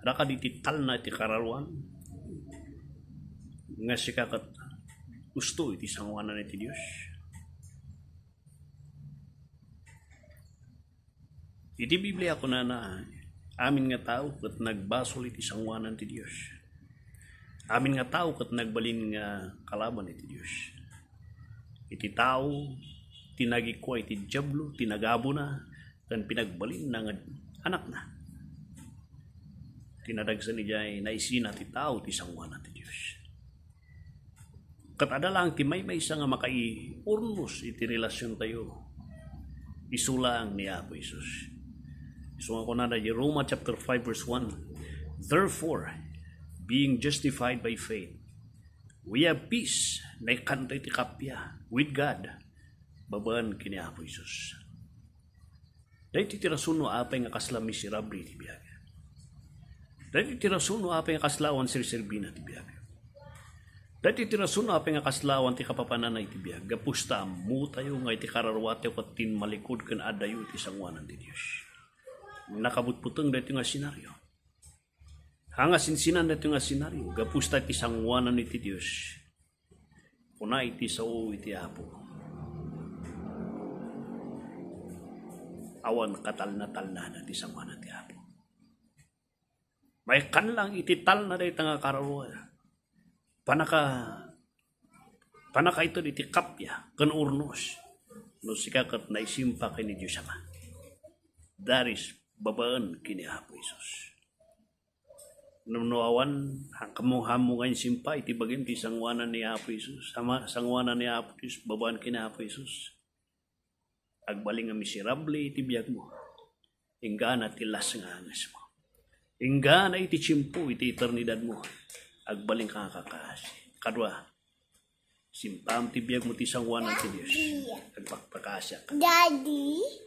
rakaditital na iti kararuan nga si kakat gusto iti sanguanan iti Dios iti Biblia ko na na amin nga tao kat nagbasol iti sangwanan ti Dios amin nga tao kat nagbalin nga kalaban iti Dios iti tao tinagikoy iti jablo tinagabo na kan pinagbalin na nga anak na tinadagsa ni jay naisina ti tao ti sangwana ti Dios kat adalang timay may isang nga makai urnos iti relasyon tayo isulang ni Apo Isus so ako na di Roma chapter 5 verse 1 therefore being justified by faith we have peace na ikantay ti kapya with God babaan kini Apo Isus dahil titirasun no apay nga kaslami si Rabri ti biyaga Dati tirasun apay nga kaslawan sir Serbina ti biyaga. Dati tirasun apay nga kaslawan ti kapapananay ti biyaga. Gapusta mo tayo nga iti kararwate ko tin malikod ken adayo iti sangwanan ti Dios. Nakabutputeng dati nga senaryo. Hanga sinsinan dati nga senaryo. Gapusta iti sangwanan ni ti Dios. Kuna iti sao iti apo. awan katal na talna na ti sangwanan ti apo. May kanlang itital na day tanga kararuan. Panaka panaka ito di tikapya kan urnos. No sika kat na isimpa kini Diyos ama. Daris babaan kini Apo Isus. Nunuawan ang kamuhamungan simpa iti bagim ti sangwanan ni Apo Isus. Sama sangwanan ni Apo Isus babaan kini Apo Isus. Agbaling nga miserable iti biyag mo. Ingana tilas nga angas mo Inga na iti chimpo iti eternidad mo. Agbaling kang kakas. Kadwa, simpam ti biag mo ti sangwanan ti Diyos. Agpakpakasya ka. Daddy?